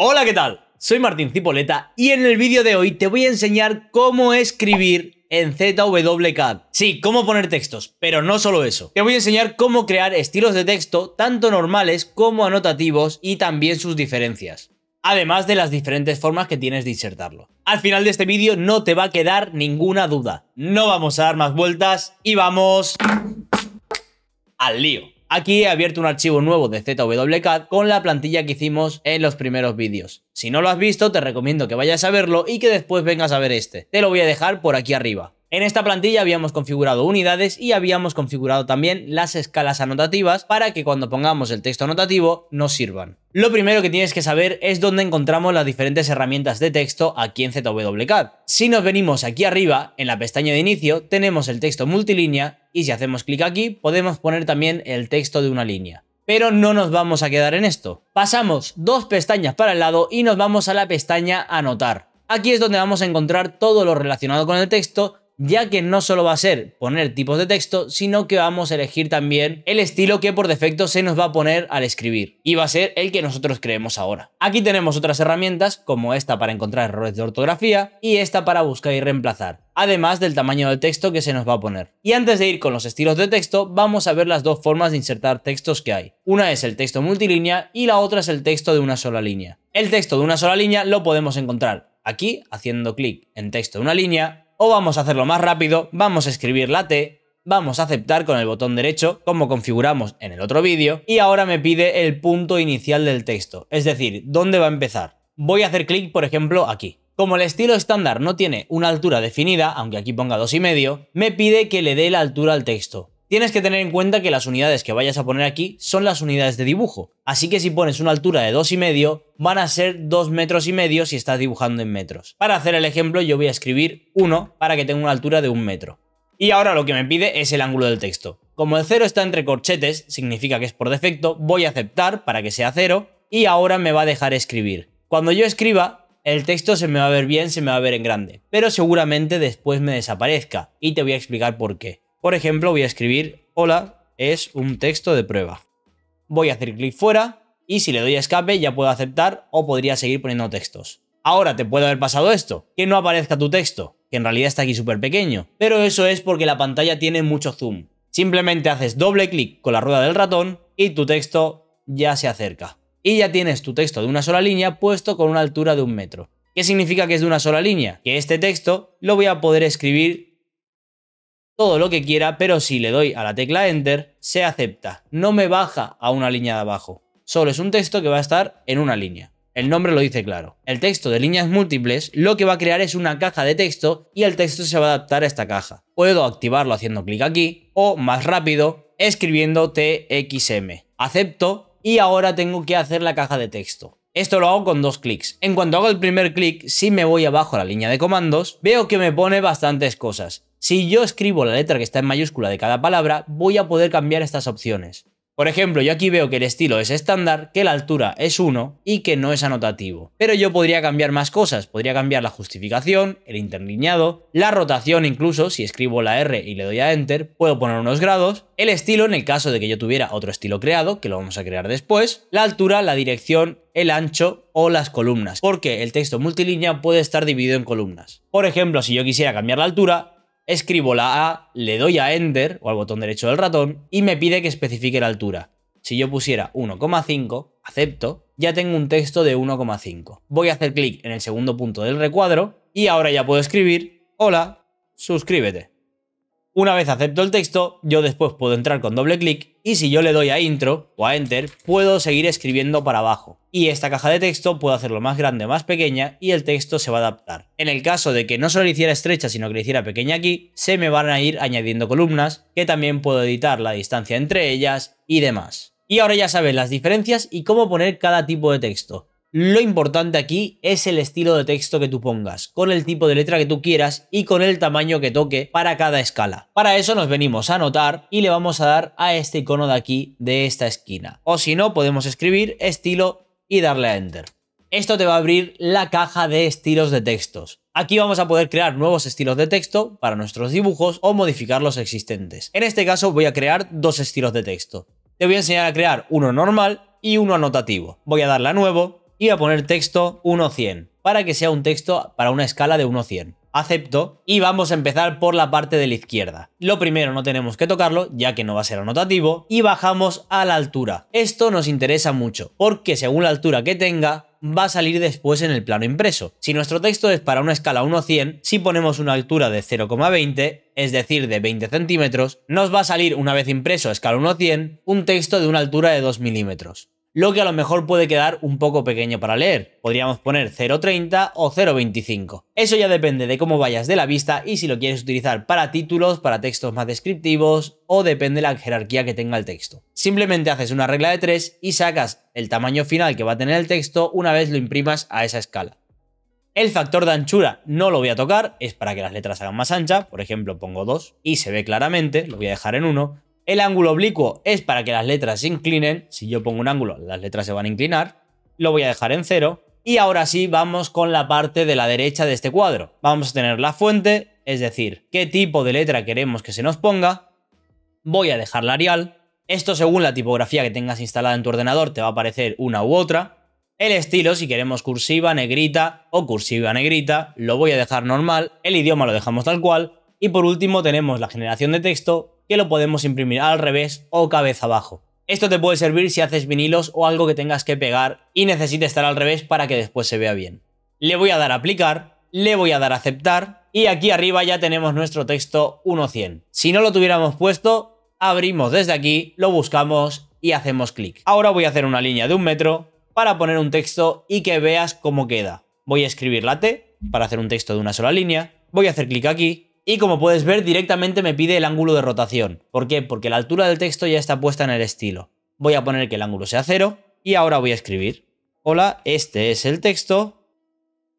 Hola, ¿qué tal? Soy Martín Cipoleta y en el vídeo de hoy te voy a enseñar cómo escribir en ZWCAD. Sí, cómo poner textos, pero no solo eso. Te voy a enseñar cómo crear estilos de texto, tanto normales como anotativos y también sus diferencias. Además de las diferentes formas que tienes de insertarlo. Al final de este vídeo no te va a quedar ninguna duda. No vamos a dar más vueltas y vamos al lío. Aquí he abierto un archivo nuevo de ZWCAD con la plantilla que hicimos en los primeros vídeos. Si no lo has visto, te recomiendo que vayas a verlo y que después vengas a ver este. Te lo voy a dejar por aquí arriba. En esta plantilla habíamos configurado unidades y habíamos configurado también las escalas anotativas para que cuando pongamos el texto anotativo nos sirvan. Lo primero que tienes que saber es dónde encontramos las diferentes herramientas de texto aquí en ZWCAD. Si nos venimos aquí arriba, en la pestaña de inicio, tenemos el texto multilínea y si hacemos clic aquí podemos poner también el texto de una línea. Pero no nos vamos a quedar en esto. Pasamos dos pestañas para el lado y nos vamos a la pestaña Anotar. Aquí es donde vamos a encontrar todo lo relacionado con el texto ya que no solo va a ser poner tipos de texto, sino que vamos a elegir también el estilo que por defecto se nos va a poner al escribir y va a ser el que nosotros creemos ahora. Aquí tenemos otras herramientas como esta para encontrar errores de ortografía y esta para buscar y reemplazar además del tamaño del texto que se nos va a poner. Y antes de ir con los estilos de texto, vamos a ver las dos formas de insertar textos que hay. Una es el texto multilínea y la otra es el texto de una sola línea. El texto de una sola línea lo podemos encontrar aquí haciendo clic en texto de una línea o vamos a hacerlo más rápido, vamos a escribir la T, vamos a aceptar con el botón derecho, como configuramos en el otro vídeo, y ahora me pide el punto inicial del texto, es decir, dónde va a empezar. Voy a hacer clic, por ejemplo, aquí. Como el estilo estándar no tiene una altura definida, aunque aquí ponga 2,5, me pide que le dé la altura al texto. Tienes que tener en cuenta que las unidades que vayas a poner aquí son las unidades de dibujo, así que si pones una altura de 2,5 van a ser 2 metros y medio si estás dibujando en metros. Para hacer el ejemplo yo voy a escribir 1 para que tenga una altura de 1 metro. Y ahora lo que me pide es el ángulo del texto. Como el 0 está entre corchetes, significa que es por defecto, voy a aceptar para que sea 0 y ahora me va a dejar escribir. Cuando yo escriba, el texto se me va a ver bien, se me va a ver en grande, pero seguramente después me desaparezca y te voy a explicar por qué. Por ejemplo, voy a escribir hola es un texto de prueba. Voy a hacer clic fuera y si le doy a escape ya puedo aceptar o podría seguir poniendo textos. Ahora te puede haber pasado esto, que no aparezca tu texto, que en realidad está aquí súper pequeño, pero eso es porque la pantalla tiene mucho zoom. Simplemente haces doble clic con la rueda del ratón y tu texto ya se acerca. Y ya tienes tu texto de una sola línea puesto con una altura de un metro. ¿Qué significa que es de una sola línea? Que este texto lo voy a poder escribir todo lo que quiera, pero si le doy a la tecla Enter, se acepta. No me baja a una línea de abajo. Solo es un texto que va a estar en una línea. El nombre lo dice claro. El texto de líneas múltiples lo que va a crear es una caja de texto y el texto se va a adaptar a esta caja. Puedo activarlo haciendo clic aquí o más rápido escribiendo TXM. Acepto y ahora tengo que hacer la caja de texto. Esto lo hago con dos clics. En cuanto hago el primer clic, si me voy abajo a la línea de comandos, veo que me pone bastantes cosas. Si yo escribo la letra que está en mayúscula de cada palabra, voy a poder cambiar estas opciones. Por ejemplo, yo aquí veo que el estilo es estándar, que la altura es 1 y que no es anotativo. Pero yo podría cambiar más cosas, podría cambiar la justificación, el interlineado, la rotación incluso, si escribo la R y le doy a Enter, puedo poner unos grados, el estilo en el caso de que yo tuviera otro estilo creado, que lo vamos a crear después, la altura, la dirección, el ancho o las columnas, porque el texto multilínea puede estar dividido en columnas. Por ejemplo, si yo quisiera cambiar la altura, Escribo la A, le doy a Enter o al botón derecho del ratón y me pide que especifique la altura. Si yo pusiera 1,5, acepto, ya tengo un texto de 1,5. Voy a hacer clic en el segundo punto del recuadro y ahora ya puedo escribir, hola, suscríbete. Una vez acepto el texto, yo después puedo entrar con doble clic y si yo le doy a intro o a enter, puedo seguir escribiendo para abajo. Y esta caja de texto puedo hacerlo más grande o más pequeña y el texto se va a adaptar. En el caso de que no solo hiciera estrecha sino que le hiciera pequeña aquí, se me van a ir añadiendo columnas que también puedo editar la distancia entre ellas y demás. Y ahora ya sabes las diferencias y cómo poner cada tipo de texto. Lo importante aquí es el estilo de texto que tú pongas, con el tipo de letra que tú quieras y con el tamaño que toque para cada escala. Para eso nos venimos a anotar y le vamos a dar a este icono de aquí de esta esquina. O si no, podemos escribir estilo y darle a Enter. Esto te va a abrir la caja de estilos de textos. Aquí vamos a poder crear nuevos estilos de texto para nuestros dibujos o modificar los existentes. En este caso voy a crear dos estilos de texto. Te voy a enseñar a crear uno normal y uno anotativo. Voy a darle a nuevo y a poner texto 1.100, 100 para que sea un texto para una escala de 1.100. 100 acepto y vamos a empezar por la parte de la izquierda. Lo primero no tenemos que tocarlo ya que no va a ser anotativo y bajamos a la altura. Esto nos interesa mucho porque según la altura que tenga va a salir después en el plano impreso. Si nuestro texto es para una escala 1-100, si ponemos una altura de 0,20, es decir, de 20 centímetros, nos va a salir una vez impreso a escala 1-100 un texto de una altura de 2 milímetros lo que a lo mejor puede quedar un poco pequeño para leer. Podríamos poner 0.30 o 0.25. Eso ya depende de cómo vayas de la vista y si lo quieres utilizar para títulos, para textos más descriptivos o depende de la jerarquía que tenga el texto. Simplemente haces una regla de 3 y sacas el tamaño final que va a tener el texto una vez lo imprimas a esa escala. El factor de anchura no lo voy a tocar, es para que las letras hagan más ancha, por ejemplo pongo 2 y se ve claramente, lo voy a dejar en 1, el ángulo oblicuo es para que las letras se inclinen. Si yo pongo un ángulo, las letras se van a inclinar. Lo voy a dejar en cero. Y ahora sí, vamos con la parte de la derecha de este cuadro. Vamos a tener la fuente, es decir, qué tipo de letra queremos que se nos ponga. Voy a dejar la Arial. Esto según la tipografía que tengas instalada en tu ordenador te va a aparecer una u otra. El estilo, si queremos cursiva, negrita o cursiva, negrita, lo voy a dejar normal. El idioma lo dejamos tal cual. Y por último tenemos la generación de texto, que lo podemos imprimir al revés o cabeza abajo. Esto te puede servir si haces vinilos o algo que tengas que pegar y necesite estar al revés para que después se vea bien. Le voy a dar a aplicar, le voy a dar a aceptar y aquí arriba ya tenemos nuestro texto 1100. Si no lo tuviéramos puesto, abrimos desde aquí, lo buscamos y hacemos clic. Ahora voy a hacer una línea de un metro para poner un texto y que veas cómo queda. Voy a escribir la T para hacer un texto de una sola línea, voy a hacer clic aquí y como puedes ver, directamente me pide el ángulo de rotación. ¿Por qué? Porque la altura del texto ya está puesta en el estilo. Voy a poner que el ángulo sea 0 y ahora voy a escribir. Hola, este es el texto.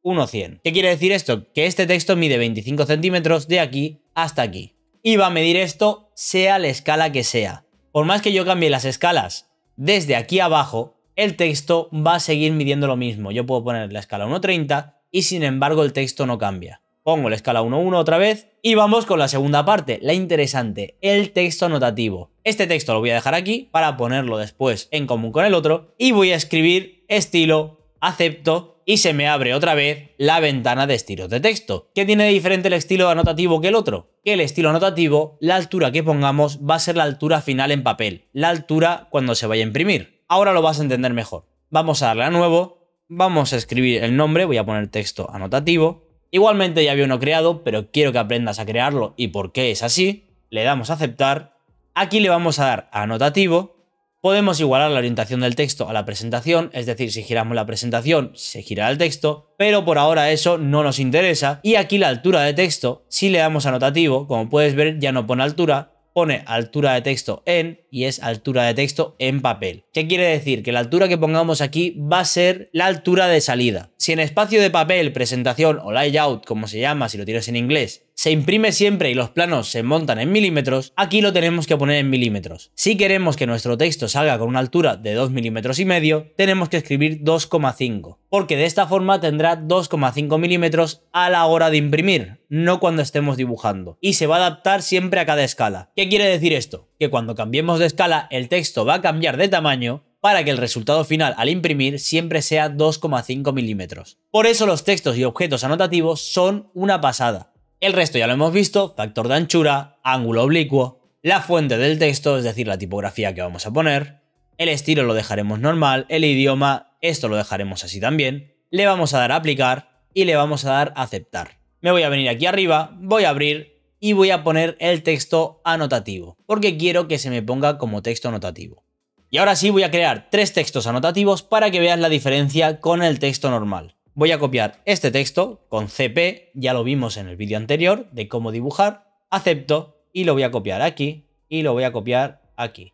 1,100. ¿Qué quiere decir esto? Que este texto mide 25 centímetros de aquí hasta aquí. Y va a medir esto sea la escala que sea. Por más que yo cambie las escalas desde aquí abajo, el texto va a seguir midiendo lo mismo. Yo puedo poner la escala 1.30 y sin embargo el texto no cambia. Pongo la escala 1-1 otra vez y vamos con la segunda parte, la interesante, el texto anotativo. Este texto lo voy a dejar aquí para ponerlo después en común con el otro y voy a escribir estilo, acepto y se me abre otra vez la ventana de estilos de texto. ¿Qué tiene diferente el estilo anotativo que el otro? Que el estilo anotativo, la altura que pongamos va a ser la altura final en papel, la altura cuando se vaya a imprimir. Ahora lo vas a entender mejor. Vamos a darle a nuevo, vamos a escribir el nombre, voy a poner texto anotativo, Igualmente ya había uno creado, pero quiero que aprendas a crearlo y por qué es así. Le damos a aceptar. Aquí le vamos a dar a anotativo. Podemos igualar la orientación del texto a la presentación, es decir, si giramos la presentación se girará el texto, pero por ahora eso no nos interesa. Y aquí la altura de texto, si le damos a anotativo, como puedes ver ya no pone altura, pone altura de texto en y es altura de texto en papel. ¿Qué quiere decir? Que la altura que pongamos aquí va a ser la altura de salida. Si en espacio de papel, presentación o layout, como se llama si lo tienes en inglés, se imprime siempre y los planos se montan en milímetros, aquí lo tenemos que poner en milímetros. Si queremos que nuestro texto salga con una altura de 2 milímetros y medio, tenemos que escribir 2,5 porque de esta forma tendrá 2,5 milímetros a la hora de imprimir, no cuando estemos dibujando, y se va a adaptar siempre a cada escala. ¿Qué quiere decir esto? Que cuando cambiemos de escala, el texto va a cambiar de tamaño para que el resultado final al imprimir siempre sea 2,5 milímetros. Por eso los textos y objetos anotativos son una pasada. El resto ya lo hemos visto, factor de anchura, ángulo oblicuo, la fuente del texto, es decir, la tipografía que vamos a poner, el estilo lo dejaremos normal, el idioma esto lo dejaremos así también, le vamos a dar a aplicar y le vamos a dar a aceptar. Me voy a venir aquí arriba, voy a abrir y voy a poner el texto anotativo, porque quiero que se me ponga como texto anotativo. Y ahora sí voy a crear tres textos anotativos para que veas la diferencia con el texto normal. Voy a copiar este texto con CP, ya lo vimos en el vídeo anterior de cómo dibujar, acepto y lo voy a copiar aquí y lo voy a copiar aquí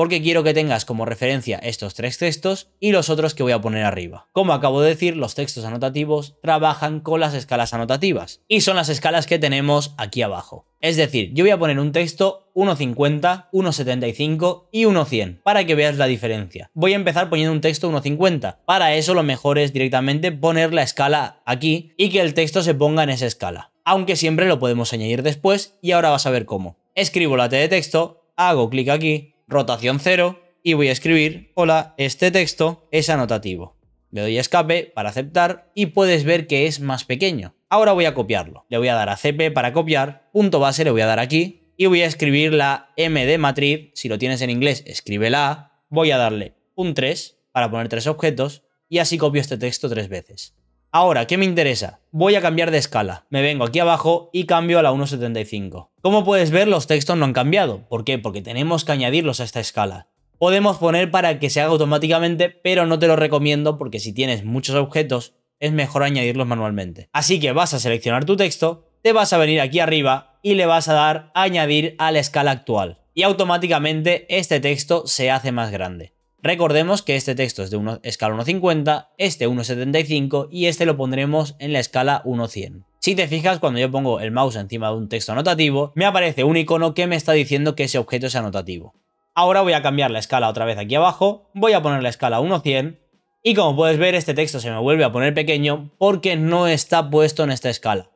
porque quiero que tengas como referencia estos tres textos y los otros que voy a poner arriba. Como acabo de decir, los textos anotativos trabajan con las escalas anotativas y son las escalas que tenemos aquí abajo. Es decir, yo voy a poner un texto 1.50, 1.75 y 1.100 para que veas la diferencia. Voy a empezar poniendo un texto 1.50. Para eso lo mejor es directamente poner la escala aquí y que el texto se ponga en esa escala. Aunque siempre lo podemos añadir después y ahora vas a ver cómo. Escribo la T de texto, hago clic aquí rotación 0 y voy a escribir, hola, este texto es anotativo. Le doy escape para aceptar y puedes ver que es más pequeño. Ahora voy a copiarlo. Le voy a dar a CP para copiar, punto base le voy a dar aquí y voy a escribir la M de matriz. Si lo tienes en inglés, escríbela. Voy a darle un 3 para poner tres objetos y así copio este texto tres veces. Ahora, ¿qué me interesa? Voy a cambiar de escala. Me vengo aquí abajo y cambio a la 1.75. Como puedes ver, los textos no han cambiado. ¿Por qué? Porque tenemos que añadirlos a esta escala. Podemos poner para que se haga automáticamente, pero no te lo recomiendo porque si tienes muchos objetos, es mejor añadirlos manualmente. Así que vas a seleccionar tu texto, te vas a venir aquí arriba y le vas a dar añadir a la escala actual. Y automáticamente este texto se hace más grande. Recordemos que este texto es de escala 1.50, este 1.75 y este lo pondremos en la escala 1.100. Si te fijas, cuando yo pongo el mouse encima de un texto anotativo, me aparece un icono que me está diciendo que ese objeto es anotativo. Ahora voy a cambiar la escala otra vez aquí abajo, voy a poner la escala 1.100 y como puedes ver este texto se me vuelve a poner pequeño porque no está puesto en esta escala.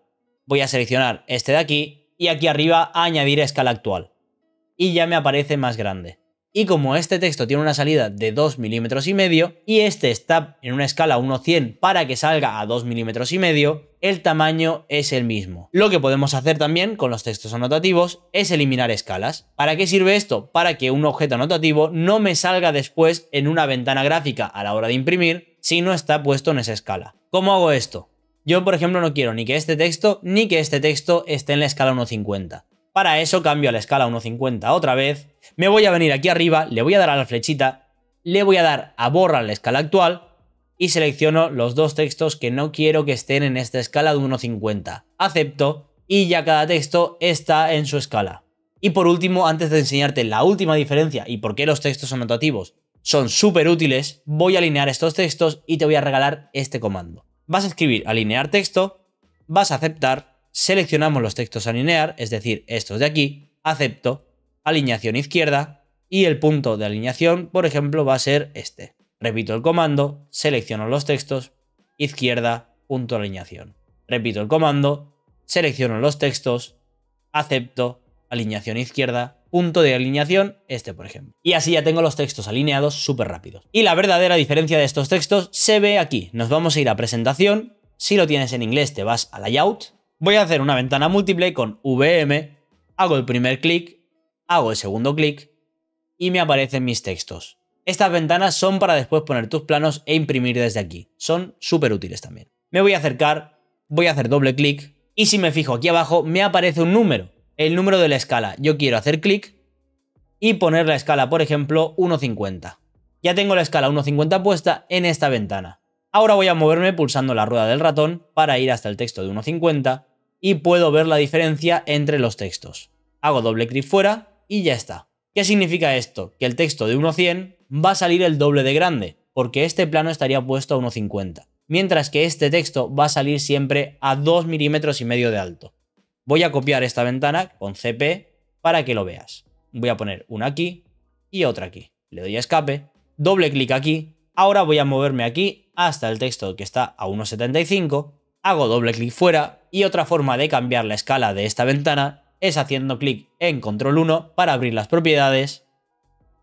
Voy a seleccionar este de aquí y aquí arriba añadir escala actual. Y ya me aparece más grande. Y como este texto tiene una salida de 2 milímetros y medio y este está en una escala 1.100 para que salga a 2 milímetros y medio, el tamaño es el mismo. Lo que podemos hacer también con los textos anotativos es eliminar escalas. ¿Para qué sirve esto? Para que un objeto anotativo no me salga después en una ventana gráfica a la hora de imprimir si no está puesto en esa escala. ¿Cómo hago esto? Yo, por ejemplo, no quiero ni que este texto ni que este texto esté en la escala 1.50. Para eso cambio a la escala 1.50 otra vez, me voy a venir aquí arriba, le voy a dar a la flechita, le voy a dar a borrar la escala actual y selecciono los dos textos que no quiero que estén en esta escala de 1.50. Acepto y ya cada texto está en su escala. Y por último, antes de enseñarte la última diferencia y por qué los textos anotativos son súper útiles, voy a alinear estos textos y te voy a regalar este comando. Vas a escribir alinear texto, vas a aceptar seleccionamos los textos a alinear, es decir, estos de aquí, acepto, alineación izquierda y el punto de alineación, por ejemplo, va a ser este. Repito el comando, selecciono los textos, izquierda, punto alineación. Repito el comando, selecciono los textos, acepto, alineación izquierda, punto de alineación, este por ejemplo. Y así ya tengo los textos alineados súper rápidos. Y la verdadera diferencia de estos textos se ve aquí. Nos vamos a ir a presentación. Si lo tienes en inglés te vas a layout Voy a hacer una ventana múltiple con VM, hago el primer clic, hago el segundo clic y me aparecen mis textos. Estas ventanas son para después poner tus planos e imprimir desde aquí. Son súper útiles también. Me voy a acercar, voy a hacer doble clic y si me fijo aquí abajo me aparece un número, el número de la escala. Yo quiero hacer clic y poner la escala, por ejemplo, 1.50. Ya tengo la escala 1.50 puesta en esta ventana. Ahora voy a moverme pulsando la rueda del ratón para ir hasta el texto de 1.50 y puedo ver la diferencia entre los textos. Hago doble clic fuera y ya está. ¿Qué significa esto? Que el texto de 1.100 va a salir el doble de grande, porque este plano estaría puesto a 1.50, mientras que este texto va a salir siempre a 2 milímetros y medio de alto. Voy a copiar esta ventana con CP para que lo veas. Voy a poner una aquí y otra aquí. Le doy a escape, doble clic aquí Ahora voy a moverme aquí hasta el texto que está a 1.75, hago doble clic fuera y otra forma de cambiar la escala de esta ventana es haciendo clic en control 1 para abrir las propiedades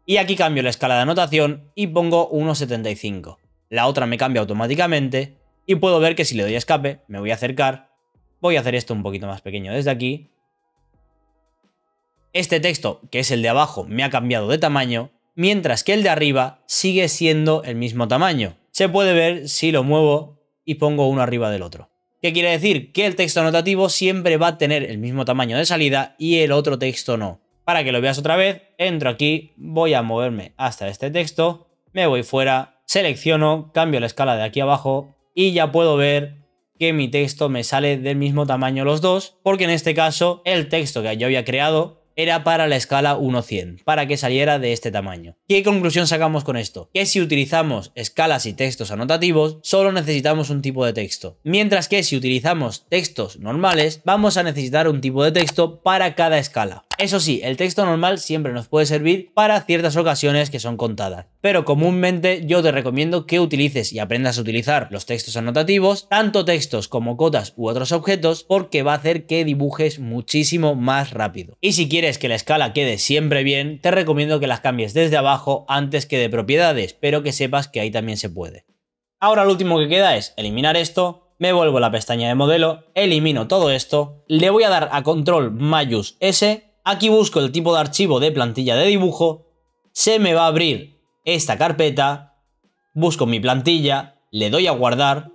y aquí cambio la escala de anotación y pongo 1.75. La otra me cambia automáticamente y puedo ver que si le doy escape me voy a acercar, voy a hacer esto un poquito más pequeño desde aquí este texto, que es el de abajo, me ha cambiado de tamaño mientras que el de arriba sigue siendo el mismo tamaño. Se puede ver si lo muevo y pongo uno arriba del otro. ¿Qué quiere decir? Que el texto anotativo siempre va a tener el mismo tamaño de salida y el otro texto no. Para que lo veas otra vez, entro aquí, voy a moverme hasta este texto, me voy fuera, selecciono, cambio la escala de aquí abajo y ya puedo ver que mi texto me sale del mismo tamaño los dos, porque en este caso el texto que yo había creado era para la escala 1100 100 para que saliera de este tamaño. ¿Qué conclusión sacamos con esto? Que si utilizamos escalas y textos anotativos, solo necesitamos un tipo de texto. Mientras que si utilizamos textos normales, vamos a necesitar un tipo de texto para cada escala. Eso sí, el texto normal siempre nos puede servir para ciertas ocasiones que son contadas. Pero comúnmente yo te recomiendo que utilices y aprendas a utilizar los textos anotativos, tanto textos como cotas u otros objetos, porque va a hacer que dibujes muchísimo más rápido. Y si quieres quieres que la escala quede siempre bien, te recomiendo que las cambies desde abajo antes que de propiedades, pero que sepas que ahí también se puede. Ahora lo último que queda es eliminar esto, me vuelvo a la pestaña de modelo, elimino todo esto, le voy a dar a control mayús S, aquí busco el tipo de archivo de plantilla de dibujo, se me va a abrir esta carpeta, busco mi plantilla, le doy a guardar,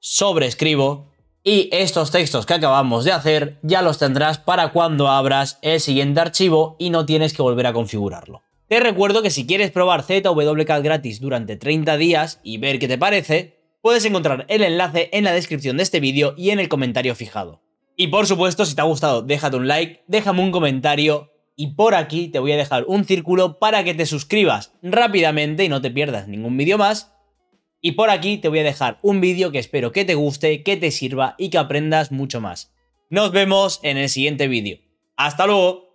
sobreescribo y estos textos que acabamos de hacer ya los tendrás para cuando abras el siguiente archivo y no tienes que volver a configurarlo. Te recuerdo que si quieres probar ZWK gratis durante 30 días y ver qué te parece, puedes encontrar el enlace en la descripción de este vídeo y en el comentario fijado. Y por supuesto, si te ha gustado, déjate un like, déjame un comentario y por aquí te voy a dejar un círculo para que te suscribas rápidamente y no te pierdas ningún vídeo más y por aquí te voy a dejar un vídeo que espero que te guste, que te sirva y que aprendas mucho más. Nos vemos en el siguiente vídeo. ¡Hasta luego!